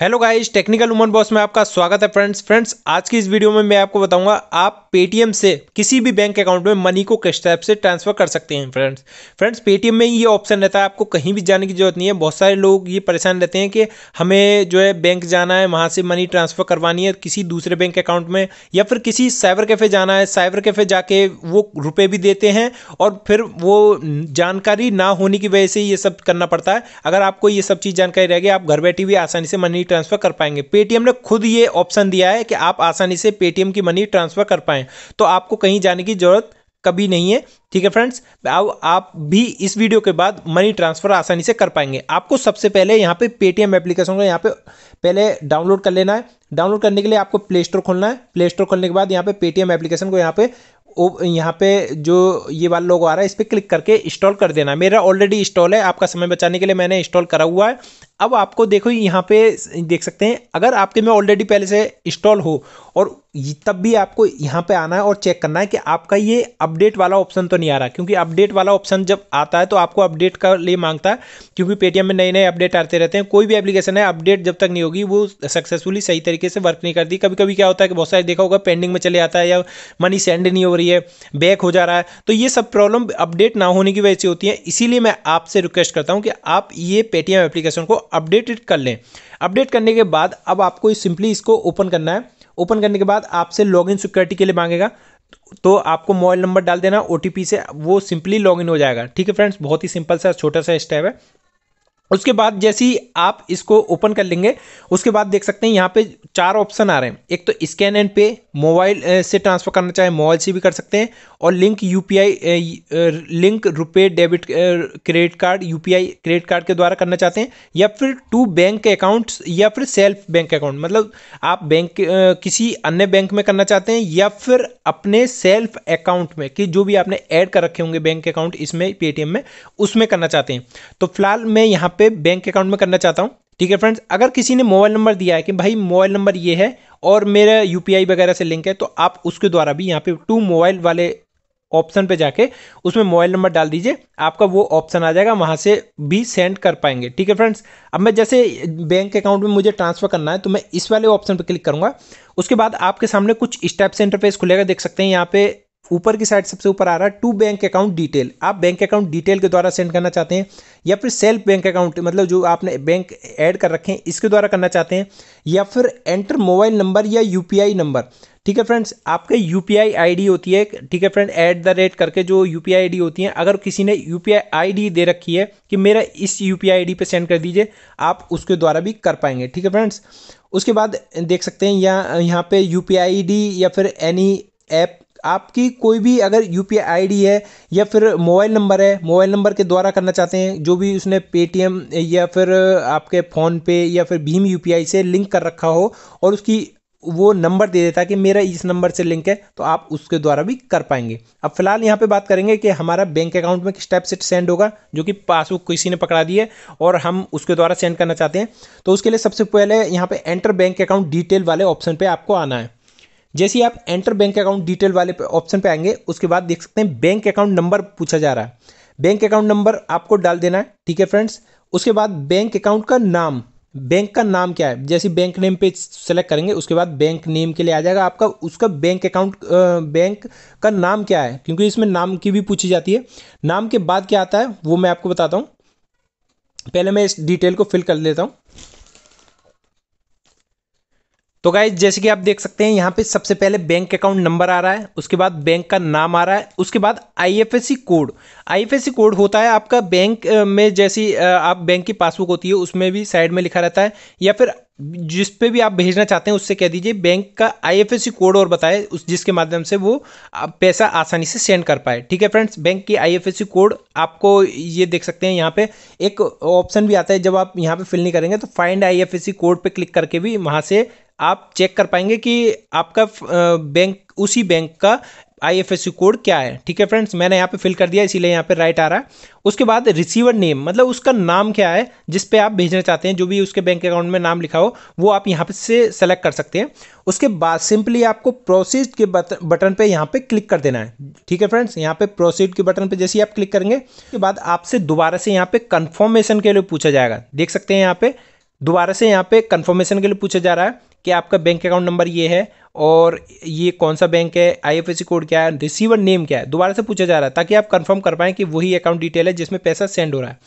hello guys technical woman boss में आपका स्वागत है फ्रेंड्स फ्रेंड्स आज की इस वीडियो में मैं आपको बताऊंगा आप पेटीएम से किसी भी बैंक अकाउंट में मनी को कैश टाइप से ट्रांसफर कर सकते हैं फ्रेंड्स फ्रेंड्स पेटीएम में ये ऑप्शन रहता है आपको कहीं भी जाने की जरूरत नहीं है बहुत सारे लोग ये परेशान रहते हैं कि हमें जो है बैंक जाना है वहाँ से मनी ट्रांसफर करवानी है किसी दूसरे बैंक अकाउंट में या फिर किसी साइबर कैफ़े जाना है साइबर कैफ़े जाके वो रुपये भी देते हैं और फिर वो जानकारी ना होने की वजह से ये सब करना पड़ता है अगर आपको ये सब चीज़ जानकारी रहेगी आप घर बैठे भी आसानी से मनी ट्रांसफ़र कर पाएंगे पेटीएम ने खुद ये ऑप्शन दिया है कि आप आसानी से पेटीएम की मनी ट्रांसफ़र कर पाएँ हैं तो आपको कहीं जाने की ज़रूरत कभी नहीं है ठीक है फ्रेंड्स अब आप भी इस वीडियो के बाद मनी ट्रांसफ़र आसानी से कर पाएंगे आपको सबसे पहले यहाँ पे पेटीएम एप्लीकेशन को यहाँ पे पहले डाउनलोड कर लेना है डाउनलोड करने के लिए आपको प्ले स्टोर खोलना है प्ले स्टोर खोलने के बाद यहाँ पे पेटीएम एप्लीकेशन को यहाँ पे यहाँ पे जो ये वाला लोग आ रहा है इस पर क्लिक करके इंस्टॉल कर देना मेरा ऑलरेडी इंस्टॉल है आपका समय बचाने के लिए मैंने इंस्टॉल करा हुआ है अब आपको देखो यहाँ पे देख सकते हैं अगर आपके में ऑलरेडी पहले से इंस्टॉल हो और तब भी आपको यहाँ पे आना है और चेक करना है कि आपका ये अपडेट वाला ऑप्शन तो नहीं आ रहा क्योंकि अपडेट वाला ऑप्शन जब आता है तो आपको अपडेट का लिए मांगता है क्योंकि पेटीएम में नए नए अपडेट आते रहते हैं कोई भी एप्लीकेशन है अपडेट जब तक नहीं होगी वो सक्सेसफुली सही तरीके से वर्क नहीं करती कभी कभी क्या होता है कि बहुत सारे देखा होगा पेंडिंग में चले आता है या मनी सेंड नहीं हो रही है बैक हो जा रहा है तो ये सब प्रॉब्लम अपडेट ना होने की वजह से होती है इसीलिए मैं आपसे रिक्वेस्ट करता हूँ कि आप ये पेटीएम एप्लीकेशन को अपडेटेड कर लें अपडेट करने के बाद अब आपको सिंपली इसको ओपन करना है ओपन करने के बाद आपसे लॉगिन सिक्योरिटी के लिए मांगेगा तो आपको मोबाइल नंबर डाल देना ओ से वो सिंपली लॉगिन हो जाएगा ठीक है फ्रेंड्स बहुत ही सिंपल सा छोटा सा स्टेप है उसके बाद जैसे ही आप इसको ओपन कर लेंगे उसके बाद देख सकते हैं यहाँ पे चार ऑप्शन आ रहे हैं एक तो स्कैन एंड पे मोबाइल से ट्रांसफ़र करना चाहें मोबाइल से भी कर सकते हैं और लिंक यू लिंक रुपये debit credit card U credit card के द्वारा करना चाहते हैं या फिर टू बैंक अकाउंट्स या फिर सेल्फ बैंक अकाउंट मतलब आप बैंक किसी अन्य बैंक में करना चाहते हैं या फिर अपने सेल्फ अकाउंट में कि जो भी आपने ऐड कर रखे होंगे बैंक अकाउंट इसमें पेटीएम में उसमें करना चाहते हैं तो फिलहाल मैं यहाँ पर बैंक अकाउंट में करना चाहता हूँ ठीक है फ्रेंड्स अगर किसी ने मोबाइल नंबर दिया है कि भाई मोबाइल नंबर ये है और मेरा यू वगैरह से लिंक है तो आप उसके द्वारा भी यहाँ पे टू मोबाइल वाले ऑप्शन पे जाके उसमें मोबाइल नंबर डाल दीजिए आपका वो ऑप्शन आ जाएगा वहाँ से भी सेंड कर पाएंगे ठीक है फ्रेंड्स अब मैं जैसे बैंक अकाउंट में मुझे ट्रांसफ़र करना है तो मैं इस वाले ऑप्शन पे क्लिक करूँगा उसके बाद आपके सामने कुछ स्टेप इंटरफेस खुलेगा देख सकते हैं यहाँ पे ऊपर की साइड सबसे ऊपर आ रहा है टू बैंक अकाउंट डिटेल आप बैंक अकाउंट डिटेल के द्वारा सेंड करना चाहते हैं या फिर सेल्फ बैंक अकाउंट मतलब जो आपने बैंक ऐड कर रखे हैं इसके द्वारा करना चाहते हैं या फिर एंटर मोबाइल नंबर या यू नंबर ठीक है फ्रेंड्स आपके यू पी आई होती है ठीक है फ्रेंड ऐट द रेट करके जो यू पी आई होती है अगर किसी ने यू पी आई दे रखी है कि मेरा इस यू पी आई पे सेंड कर दीजिए आप उसके द्वारा भी कर पाएंगे ठीक है फ्रेंड्स उसके बाद देख सकते हैं यहाँ यहाँ पे यू पी आई या फिर एनी ऐप आपकी कोई भी अगर यू पी आई है या फिर मोबाइल नंबर है मोबाइल नंबर के द्वारा करना चाहते हैं जो भी उसने पेटीएम या फिर आपके फ़ोनपे या फिर भीम यू से लिंक कर रखा हो और उसकी वो नंबर दे देता है कि मेरा इस नंबर से लिंक है तो आप उसके द्वारा भी कर पाएंगे अब फिलहाल यहाँ पे बात करेंगे कि हमारा बैंक अकाउंट में किस टाइप से सेंड होगा जो कि पासबुक किसी ने पकड़ा दी है और हम उसके द्वारा सेंड करना चाहते हैं तो उसके लिए सबसे पहले यहाँ पे एंटर बैंक अकाउंट डिटेल वाले ऑप्शन पर आपको आना है जैसे ही आप एंटर बैंक अकाउंट डिटेल वाले ऑप्शन पे आएंगे उसके बाद देख सकते हैं बैंक अकाउंट नंबर पूछा जा रहा है बैंक अकाउंट नंबर आपको डाल देना है ठीक है फ्रेंड्स उसके बाद बैंक अकाउंट का नाम बैंक का नाम क्या है जैसे बैंक नेम पे सेलेक्ट करेंगे उसके बाद बैंक नेम के लिए आ जाएगा आपका उसका बैंक अकाउंट बैंक का नाम क्या है क्योंकि इसमें नाम की भी पूछी जाती है नाम के बाद क्या आता है वो मैं आपको बताता हूँ पहले मैं इस डिटेल को फिल कर लेता हूँ तो गाइज जैसे कि आप देख सकते हैं यहाँ पे सबसे पहले बैंक अकाउंट नंबर आ रहा है उसके बाद बैंक का नाम आ रहा है उसके बाद आईएफएससी कोड आईएफएससी कोड होता है आपका बैंक में जैसी आप बैंक की पासबुक होती है उसमें भी साइड में लिखा रहता है या फिर जिस पे भी आप भेजना चाहते हैं उससे कह दीजिए बैंक का आईएफएससी कोड और बताए उस जिसके माध्यम से वो पैसा आसानी से सेंड कर पाए ठीक है फ्रेंड्स बैंक की आईएफएससी कोड आपको ये देख सकते हैं यहाँ पे एक ऑप्शन भी आता है जब आप यहाँ पे फिल नहीं करेंगे तो फाइंड आईएफएससी कोड पे क्लिक करके भी वहाँ से आप चेक कर पाएंगे कि आपका बैंक उसी बैंक का आई कोड क्या है ठीक है फ्रेंड्स मैंने यहाँ पे फिल कर दिया इसीलिए यहाँ पे राइट आ रहा है उसके बाद रिसीवर नेम मतलब उसका नाम क्या है जिस पे आप भेजना चाहते हैं जो भी उसके बैंक अकाउंट में नाम लिखा हो वो आप यहाँ पे से सेलेक्ट कर सकते हैं उसके बाद सिंपली आपको प्रोसीड के बटन पे यहाँ पे क्लिक कर देना है ठीक है फ्रेंड्स यहाँ पे प्रोसीड के बटन पे जैसे ही आप क्लिक करेंगे उसके बाद आपसे दोबारा से यहाँ पे कन्फर्मेशन के लिए पूछा जाएगा देख सकते हैं यहाँ पे दोबारा से यहाँ पे कन्फर्मेशन के लिए पूछा जा रहा है कि आपका बैंक अकाउंट नंबर ये है और ये कौन सा बैंक है आईएफएससी कोड क्या है रिसीवर नेम क्या है दोबारा से पूछा जा रहा है ताकि आप कंफर्म कर पाएँ कि वही अकाउंट डिटेल है जिसमें पैसा सेंड हो रहा है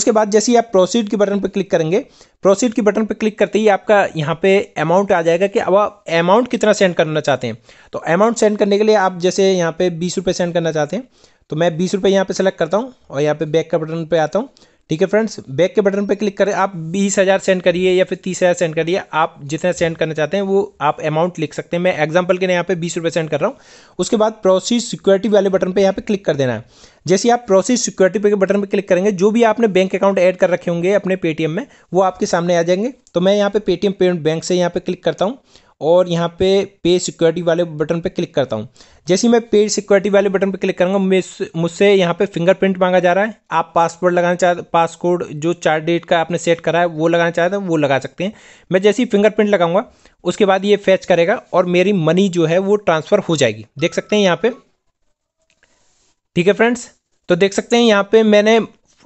उसके बाद जैसे ही आप प्रोसीड के बटन पर क्लिक करेंगे प्रोसीड के बटन पर क्लिक करते ही आपका यहाँ पे अमाउंट आ जाएगा कि अब आप अमाउंट कितना सेंड करना चाहते हैं तो अमाउंट सेंड करने के लिए आप जैसे यहाँ पे बीस रुपये सेंड करना चाहते हैं तो मैं बीस रुपये यहाँ पर सेलेक्ट करता हूँ और यहाँ पर बैक का बटन पर आता हूँ ठीक है फ्रेंड्स बैक के बटन पर क्लिक करें आप बीस हज़ार सेंड करिए या फिर तीस हज़ार सेंड करिए आप जितना सेंड करना चाहते हैं वो आप अमाउंट लिख सकते हैं मैं एग्जांपल के लिए यहाँ पे बीस रुपये सेंड कर रहा हूँ उसके बाद प्रोसीज सिक्योरिटी वाले बटन पे यहाँ पे क्लिक कर देना है जैसे आप प्रोसीज सिक्योरिटी के बटन पर क्लिक करेंगे जो भी आपने बैंक अकाउंट ऐड कर रखे होंगे अपने पेटीएम में वो आपके सामने आ जाएंगे तो मैं यहाँ पे पेटीएम पेमेंट बैंक से यहाँ पे क्लिक करता हूँ और यहाँ पे पे सिक्योरिटी वाले बटन पे क्लिक करता हूँ जैसे मैं पे सिक्योरिटी वाले बटन पे क्लिक करूँगा मुझसे यहाँ पे फिंगरप्रिंट मांगा जा रहा है आप पासवर्ड लगाना चाहते पासकोड जो चार डेट का आपने सेट करा है वो लगाना चाहते हैं वो लगा सकते हैं मैं जैसे ही फिंगरप्रिंट लगाऊंगा उसके बाद ये फैच करेगा और मेरी मनी जो है वो ट्रांसफ़र हो जाएगी देख सकते हैं यहाँ पर ठीक है फ्रेंड्स तो देख सकते हैं यहाँ पे मैंने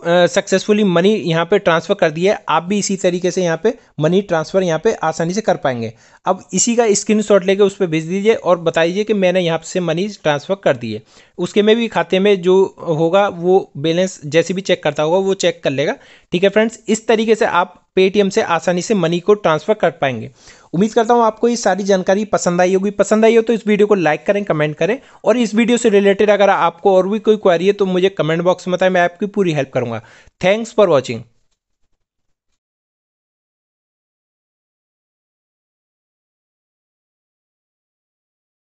सक्सेसफुली मनी यहाँ पे ट्रांसफ़र कर दिया है आप भी इसी तरीके से यहाँ पे मनी ट्रांसफ़र यहाँ पे आसानी से कर पाएंगे अब इसी का स्क्रीनशॉट लेके उस पर भेज दीजिए और बता दीजिए कि मैंने यहाँ से मनी ट्रांसफ़र कर दिए उसके में भी खाते में जो होगा वो बैलेंस जैसे भी चेक करता होगा वो चेक कर लेगा ठीक है फ्रेंड्स इस तरीके से आप पेटीएम से आसानी से मनी को ट्रांसफ़र कर पाएंगे उम्मीद करता हूँ आपको ये सारी जानकारी पसंद आई होगी पसंद आई हो तो इस वीडियो को लाइक करें कमेंट करें और इस वीडियो से रिलेटेड अगर आपको और भी कोई क्वारी है तो मुझे कमेंट बॉक्स में बताएं मैं आपकी पूरी हेल्प करूंगा थैंक्स फॉर वॉचिंग